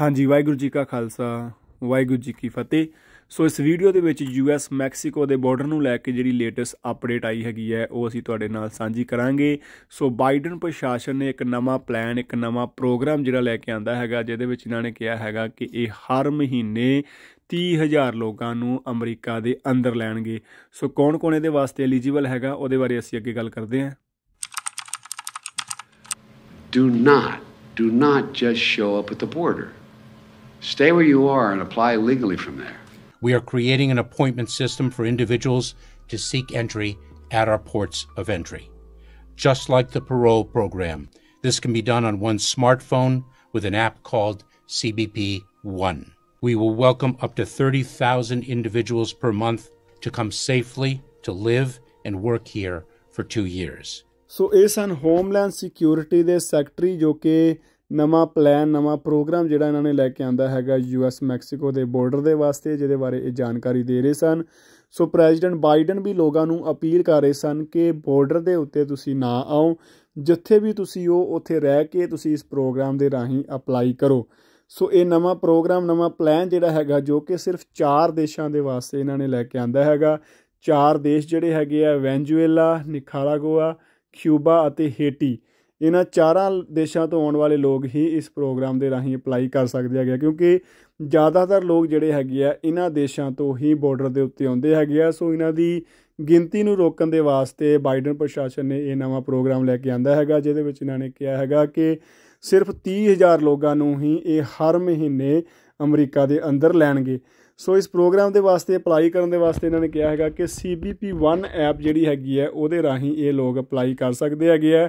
ਹਾਂਜੀ ਵਾਹਿਗੁਰੂ ਜੀ ਕਾ ਖਾਲਸਾ ਵਾਹਿਗੁਰੂ ਜੀ ਕੀ ਫਤਿਹ ਸੋ ਇਸ ਵੀਡੀਓ ਦੇ ਵਿੱਚ ਯੂਐਸ ਮੈਕਸੀਕੋ ਦੇ ਬਾਰਡਰ ਨੂੰ ਲੈ ਕੇ ਜਿਹੜੀ ਲੇਟੈਸਟ ਅਪਡੇਟ ਆਈ ਹੈਗੀ ਹੈ ਉਹ ਅਸੀਂ ਤੁਹਾਡੇ ਨਾਲ ਸਾਂਝੀ ਕਰਾਂਗੇ ਸੋ ਬਾਈਡਨ ਪ੍ਰਸ਼ਾਸਨ ਨੇ ਇੱਕ ਨਵਾਂ ਪਲਾਨ ਇੱਕ ਨਵਾਂ ਪ੍ਰੋਗਰਾਮ ਜਿਹੜਾ ਲੈ ਕੇ ਆਂਦਾ ਹੈਗਾ ਜਿਹਦੇ ਵਿੱਚ ਇਹਨਾਂ ਨੇ ਕਿਹਾ ਹੈਗਾ ਕਿ ਇਹ ਹਰ ਮਹੀਨੇ 30000 ਲੋਕਾਂ ਨੂੰ ਅਮਰੀਕਾ ਦੇ ਅੰਦਰ ਲੈਣਗੇ ਸੋ ਕੌਣ-ਕੌਣ ਇਹਦੇ ਵਾਸਤੇ ਐਲੀਜੀਬਲ ਹੈਗਾ ਉਹਦੇ ਬਾਰੇ ਅਸੀਂ ਅੱਗੇ ਗੱਲ ਕਰਦੇ ਹਾਂ do not do not just show up at the border Stay where you are and apply legally from there. We are creating an appointment system for individuals to seek entry at our ports of entry. Just like the parole program, this can be done on one's smartphone with an app called CBP One. We will welcome up to 30,000 individuals per month to come safely to live and work here for two years. So is an Homeland Security, the secretary, ਜੋ ਕਿ ਨਵਾਂ plan ਨਵਾਂ programme ਜਿਹੜਾ ਇਹਨਾਂ ਨੇ ਲੈ ਕੇ ਆਂਦਾ ਹੈਗਾ ਯੂਐਸ ਮੈਕਸੀਕੋ ਦੇ ਬਾਰਡਰ ਦੇ ਵਾਸਤੇ ਜਿਹਦੇ ਬਾਰੇ ਇਹ ਜਾਣਕਾਰੀ ਦੇ ਰਹੇ ਸਨ ਸੋ ਪ੍ਰੈਜ਼ੀਡੈਂਟ ਬਾਈਡਨ ਵੀ ਲੋਕਾਂ ਨੂੰ ਅਪੀਲ ਕਰ ਰਹੇ ਸਨ ਕਿ ਬਾਰਡਰ ਦੇ ਉੱਤੇ ਤੁਸੀਂ ਨਾ ਆਓ ਜਿੱਥੇ ਵੀ ਤੁਸੀਂ ਹੋ ਉੱਥੇ ਰਹਿ ਕੇ ਤੁਸੀਂ ਇਸ ਪ੍ਰੋਗਰਾਮ ਦੇ ਰਾਹੀਂ ਅਪਲਾਈ ਕਰੋ ਸੋ ਇਹ ਨਵਾਂ ਪ੍ਰੋਗਰਾਮ ਨਵਾਂ ਪਲਾਨ ਜਿਹੜਾ ਹੈਗਾ ਜੋ ਕਿ ਸਿਰਫ 4 ਦੇਸ਼ਾਂ ਦੇ ਵਾਸਤੇ ਇਹਨਾਂ ਨੇ ਲੈ ਕੇ ਆਂਦਾ ਹੈਗਾ 4 ਦੇਸ਼ ਜਿਹੜੇ ਹੈਗੇ ਆ ਵੈਂਜੂਏਲਾ ਨਿਕਾਰਾਗੁਆ ਕਿਊਬਾ ਅਤੇ ਹੇਟੀ ਇਹਨਾਂ ਚਾਰਾਂ ਦੇਸ਼ਾਂ ਤੋਂ ਆਉਣ ਵਾਲੇ ਲੋਕ ਹੀ ਇਸ ਪ੍ਰੋਗਰਾਮ ਦੇ ਰਾਹੀਂ ਅਪਲਾਈ ਕਰ ਸਕਦੇ ਹੈਗੇ ਕਿਉਂਕਿ ਜ਼ਿਆਦਾਤਰ ਲੋਕ ਜਿਹੜੇ ਹੈਗੇ ਆ ਇਹਨਾਂ ਦੇਸ਼ਾਂ ਤੋਂ ਹੀ ਬਾਰਡਰ ਦੇ ਉੱਤੇ ਆਉਂਦੇ ਹੈਗੇ ਆ ਸੋ ਇਹਨਾਂ ਦੀ ਗਿਣਤੀ ਨੂੰ ਰੋਕਣ ਦੇ ਵਾਸਤੇ ਬਾਈਡਨ ਪ੍ਰਸ਼ਾਸਨ ਨੇ ਇਹ ਨਵਾਂ ਪ੍ਰੋਗਰਾਮ ਲੈ ਕੇ ਆਂਦਾ ਹੈਗਾ ਜਿਹਦੇ ਵਿੱਚ ਇਹਨਾਂ ਨੇ ਕਿਹਾ ਹੈਗਾ ਕਿ ਸਿਰਫ 30000 ਲੋਕਾਂ ਨੂੰ ਹੀ ਇਹ ਹਰ ਮਹੀਨੇ ਅਮਰੀਕਾ ਦੇ ਅੰਦਰ ਲੈਣਗੇ ਸੋ ਇਸ ਪ੍ਰੋਗਰਾਮ ਦੇ ਵਾਸਤੇ ਅਪਲਾਈ ਕਰਨ ਦੇ ਵਾਸਤੇ ਇਹਨਾਂ ਨੇ ਕਿਹਾ ਹੈਗਾ ਕਿ CBP1 ਐਪ ਜਿਹੜੀ ਹੈਗੀ ਹੈ ਉਹਦੇ ਰਾਹੀਂ ਇਹ ਲੋਕ ਅਪਲਾਈ ਕਰ ਸਕਦੇ ਹੈਗੇ ਆ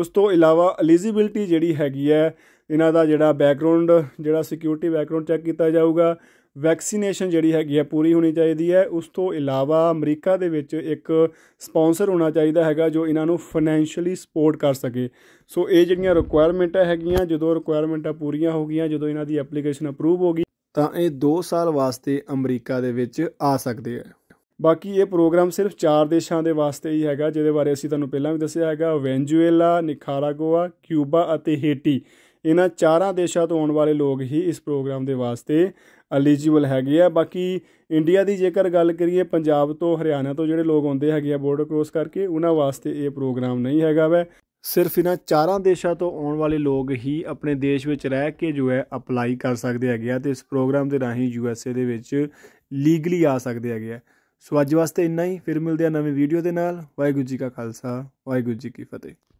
ਉਸ ਤੋਂ ਇਲਾਵਾ ਐਲੀਜੀਬਿਲਟੀ ਜਿਹੜੀ ਹੈਗੀ ਹੈ ਇਹਨਾਂ ਦਾ ਜਿਹੜਾ ਬੈਕਗ੍ਰਾਉਂਡ ਜਿਹੜਾ ਸਿਕਿਉਰਿਟੀ ਬੈਕਗ੍ਰਾਉਂਡ ਚੈੱਕ ਕੀਤਾ ਜਾਊਗਾ ਵੈਕਸੀਨੇਸ਼ਨ ਜਿਹੜੀ ਹੈਗੀ ਹੈ ਪੂਰੀ ਹੋਣੀ ਚਾਹੀਦੀ ਹੈ ਉਸ ਤੋਂ ਇਲਾਵਾ ਅਮਰੀਕਾ ਦੇ ਵਿੱਚ ਇੱਕ ਸਪਾਂਸਰ ਹੋਣਾ ਚਾਹੀਦਾ ਹੈਗਾ ਜੋ ਇਹਨਾਂ ਨੂੰ ਫਾਈਨੈਂਸ਼ੀਅਲੀ ਸਪੋਰਟ ਕਰ ਸਕੇ ਸੋ ਇਹ ਜਿਹੜੀਆਂ ਰਿਕੁਆਇਰਮੈਂਟਾਂ ਹੈਗੀਆਂ ਜਦੋਂ ਰਿਕੁਆਇਰਮੈਂਟਾਂ ਪੂਰੀਆਂ ਹੋ ਗਈਆਂ ਜਦੋਂ ਇਹਨਾਂ ਦੀ ਐਪਲੀਕੇਸ਼ਨ ਅਪਰੂਵ ਹੋ ਗਈ ਤਾਂ ਇਹ 2 ਸਾਲ ਵਾਸਤੇ ਅਮਰੀਕਾ ਦੇ ਵਿੱਚ ਆ ਸਕਦੇ ਆ ਬਾਕੀ ਇਹ ਪ੍ਰੋਗਰਾਮ ਸਿਰਫ ਚਾਰ ਦੇਸ਼ਾਂ ਦੇ ਵਾਸਤੇ ਹੀ ਹੈਗਾ ਜਿਹਦੇ ਬਾਰੇ ਅਸੀਂ ਤੁਹਾਨੂੰ ਪਹਿਲਾਂ ਵੀ ਦੱਸਿਆ ਹੈਗਾ ਵੈਂਜੂਏਲਾ ਨਿਕਾਰਾਗੁਆ ਕਿਊਬਾ ਅਤੇ ਹੇਟੀ ਇਹਨਾਂ ਚਾਰਾਂ ਦੇਸ਼ਾਂ ਤੋਂ ਆਉਣ ਵਾਲੇ ਲੋਕ ਹੀ ਇਸ ਪ੍ਰੋਗਰਾਮ ਦੇ ਵਾਸਤੇ ਐਲੀਜੀਬਲ ਹੈਗੇ ਆ ਬਾਕੀ ਇੰਡੀਆ ਦੀ ਜੇਕਰ ਗੱਲ ਕਰੀਏ ਪੰਜਾਬ ਤੋਂ ਹਰਿਆਣਾ ਤੋਂ ਜਿਹੜੇ ਲੋਕ ਆਉਂਦੇ ਹੈਗੇ ਆ ਬਾਰਡਰ ਕ੍ਰੋਸ ਕਰਕੇ ਉਹਨਾਂ ਵਾਸਤੇ ਇਹ ਪ੍ਰੋਗਰਾਮ ਨਹੀਂ ਹੈਗਾ ਵੈ ਸਿਰਫ ਇਹਨਾਂ ਚਾਰਾਂ ਦੇਸ਼ਾਂ ਤੋਂ ਆਉਣ ਵਾਲੇ ਲੋਕ ਹੀ ਆਪਣੇ ਦੇਸ਼ ਵਿੱਚ ਰਹਿ ਕੇ ਜੋ ਹੈ ਅਪਲਾਈ ਕਰ ਸਕਦੇ ਹੈਗੇ ਆ ਤੇ ਇਸ ਪ੍ਰੋਗਰਾਮ ਦੇ ਰਾਹੀਂ ਯੂਐਸਏ ਦੇ ਵਿੱਚ ਲੀਗਲੀ ਆ ਸਕਦੇ ਹੈਗੇ ਆ ਸੋ ਅੱਜ ਵਾਸਤੇ ਇੰਨਾ ਹੀ ਫਿਰ ਮਿਲਦੇ ਆ ਨਵੀਂ ਵੀਡੀਓ ਦੇ ਨਾਲ ਵਾਹਿਗੁਰੂ ਜੀ ਕਾ ਖਾਲਸਾ ਵਾਹਿਗੁਰੂ ਜੀ ਕੀ ਫਤਿਹ